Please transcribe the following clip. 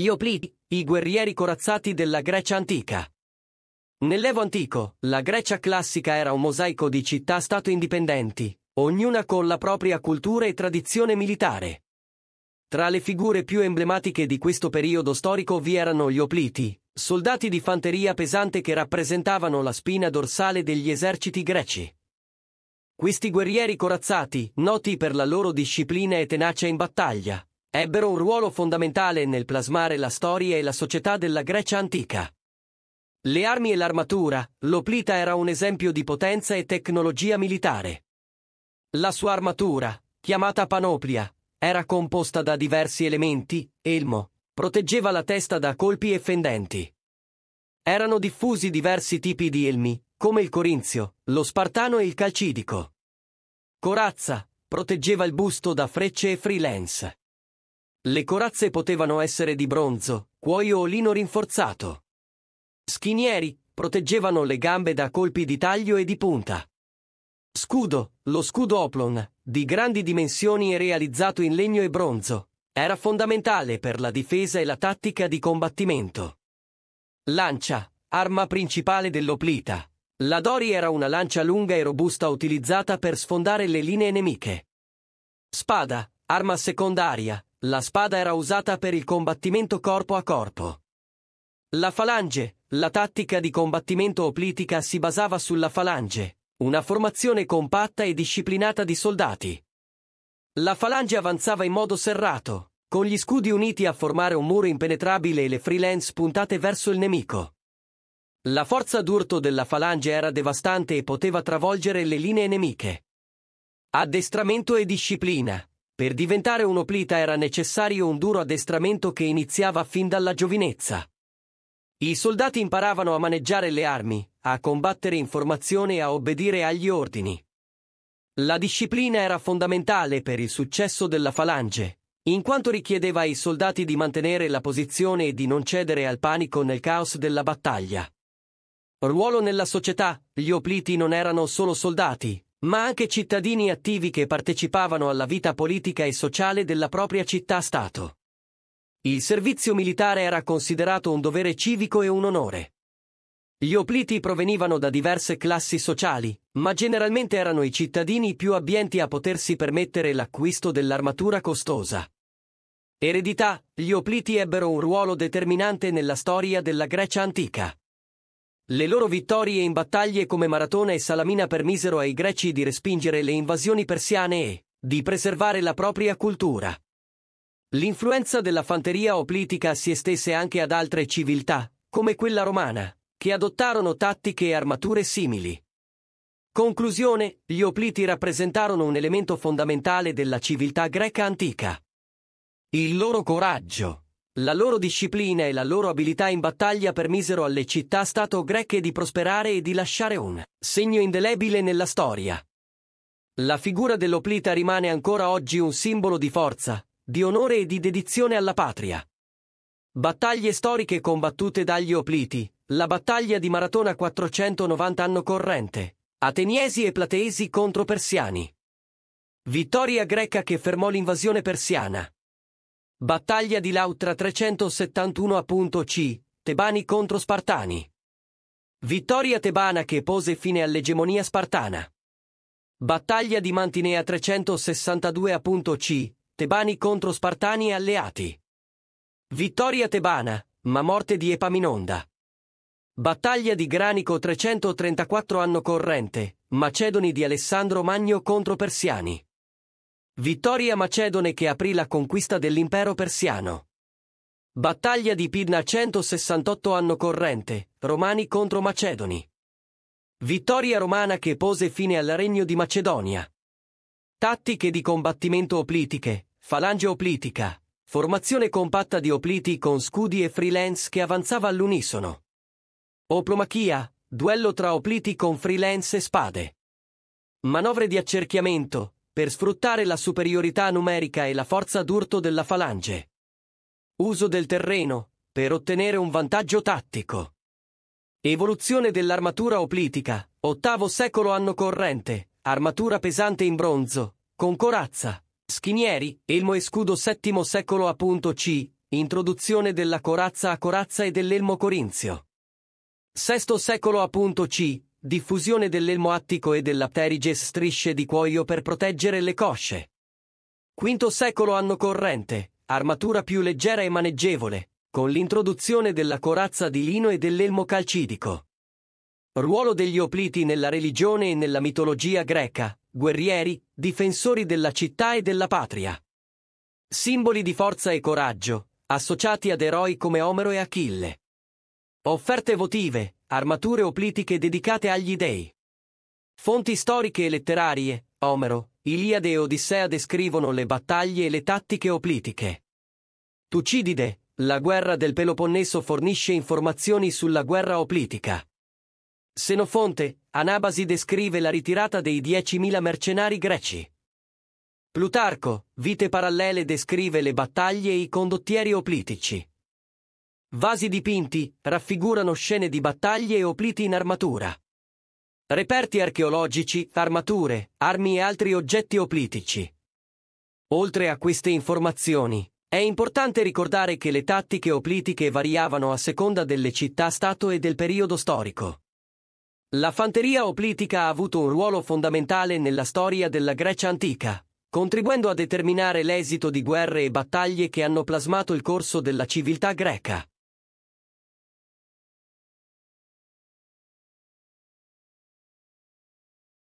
Gli Opliti, i guerrieri corazzati della Grecia antica. Nell'Evo antico, la Grecia classica era un mosaico di città-stato indipendenti, ognuna con la propria cultura e tradizione militare. Tra le figure più emblematiche di questo periodo storico vi erano gli Opliti, soldati di fanteria pesante che rappresentavano la spina dorsale degli eserciti greci. Questi guerrieri corazzati, noti per la loro disciplina e tenacia in battaglia, ebbero un ruolo fondamentale nel plasmare la storia e la società della Grecia antica. Le armi e l'armatura, l'oplita era un esempio di potenza e tecnologia militare. La sua armatura, chiamata panoplia, era composta da diversi elementi, elmo, proteggeva la testa da colpi e fendenti. Erano diffusi diversi tipi di elmi, come il corinzio, lo spartano e il calcidico. Corazza, proteggeva il busto da frecce e freelance. Le corazze potevano essere di bronzo, cuoio o lino rinforzato. Schinieri proteggevano le gambe da colpi di taglio e di punta. Scudo, lo scudo Oplon, di grandi dimensioni e realizzato in legno e bronzo, era fondamentale per la difesa e la tattica di combattimento. Lancia, arma principale dell'Oplita. La Dori era una lancia lunga e robusta utilizzata per sfondare le linee nemiche. Spada, arma secondaria, la spada era usata per il combattimento corpo a corpo. La falange, la tattica di combattimento oplitica si basava sulla falange, una formazione compatta e disciplinata di soldati. La falange avanzava in modo serrato, con gli scudi uniti a formare un muro impenetrabile e le freelance puntate verso il nemico. La forza d'urto della falange era devastante e poteva travolgere le linee nemiche. Addestramento e disciplina. Per diventare un oplita era necessario un duro addestramento che iniziava fin dalla giovinezza. I soldati imparavano a maneggiare le armi, a combattere in formazione e a obbedire agli ordini. La disciplina era fondamentale per il successo della falange, in quanto richiedeva ai soldati di mantenere la posizione e di non cedere al panico nel caos della battaglia. Ruolo nella società, gli opliti non erano solo soldati, ma anche cittadini attivi che partecipavano alla vita politica e sociale della propria città-stato. Il servizio militare era considerato un dovere civico e un onore. Gli opliti provenivano da diverse classi sociali, ma generalmente erano i cittadini più abbienti a potersi permettere l'acquisto dell'armatura costosa. Eredità, gli opliti ebbero un ruolo determinante nella storia della Grecia antica. Le loro vittorie in battaglie come Maratona e Salamina permisero ai greci di respingere le invasioni persiane e di preservare la propria cultura. L'influenza della fanteria oplitica si estese anche ad altre civiltà, come quella romana, che adottarono tattiche e armature simili. Conclusione, gli opliti rappresentarono un elemento fondamentale della civiltà greca antica. Il loro coraggio, la loro disciplina e la loro abilità in battaglia permisero alle città-stato greche di prosperare e di lasciare un segno indelebile nella storia. La figura dell'Oplita rimane ancora oggi un simbolo di forza, di onore e di dedizione alla patria. Battaglie storiche combattute dagli Opliti, la battaglia di Maratona 490 anno corrente, Ateniesi e Platesi contro Persiani. Vittoria greca che fermò l'invasione persiana. Battaglia di Lautra 371.C. Tebani contro Spartani. Vittoria tebana che pose fine all'egemonia spartana. Battaglia di Mantinea 362.C. Tebani contro Spartani e alleati. Vittoria tebana, ma morte di Epaminonda. Battaglia di Granico 334 anno corrente, Macedoni di Alessandro Magno contro Persiani. Vittoria macedone che aprì la conquista dell'impero persiano. Battaglia di Pidna 168 anno corrente, Romani contro Macedoni. Vittoria romana che pose fine al regno di Macedonia. Tattiche di combattimento oplitiche, falange oplitica, formazione compatta di opliti con scudi e freelance che avanzava all'unisono. Oplomachia, duello tra opliti con freelance e spade. Manovre di accerchiamento, per sfruttare la superiorità numerica e la forza d'urto della falange. Uso del terreno, per ottenere un vantaggio tattico. Evoluzione dell'armatura oplitica, ottavo secolo anno corrente, armatura pesante in bronzo, con corazza, schinieri, elmo e scudo VII secolo appunto C, introduzione della corazza a corazza e dell'elmo corinzio. VI secolo appunto C, diffusione dellelmo attico e della pteriges strisce di cuoio per proteggere le cosce. V secolo anno corrente, armatura più leggera e maneggevole, con l'introduzione della corazza di lino e dell'elmo calcidico. Ruolo degli opliti nella religione e nella mitologia greca, guerrieri, difensori della città e della patria. Simboli di forza e coraggio, associati ad eroi come Omero e Achille. Offerte votive, armature oplitiche dedicate agli dei. Fonti storiche e letterarie, Omero, Iliade e Odissea descrivono le battaglie e le tattiche oplitiche. Tucidide, la guerra del Peloponneso fornisce informazioni sulla guerra oplitica. Senofonte, Anabasi descrive la ritirata dei 10.000 mercenari greci. Plutarco, Vite parallele descrive le battaglie e i condottieri oplitici. Vasi dipinti raffigurano scene di battaglie e opliti in armatura. Reperti archeologici, armature, armi e altri oggetti oplitici. Oltre a queste informazioni, è importante ricordare che le tattiche oplitiche variavano a seconda delle città-stato e del periodo storico. La fanteria oplitica ha avuto un ruolo fondamentale nella storia della Grecia antica, contribuendo a determinare l'esito di guerre e battaglie che hanno plasmato il corso della civiltà greca.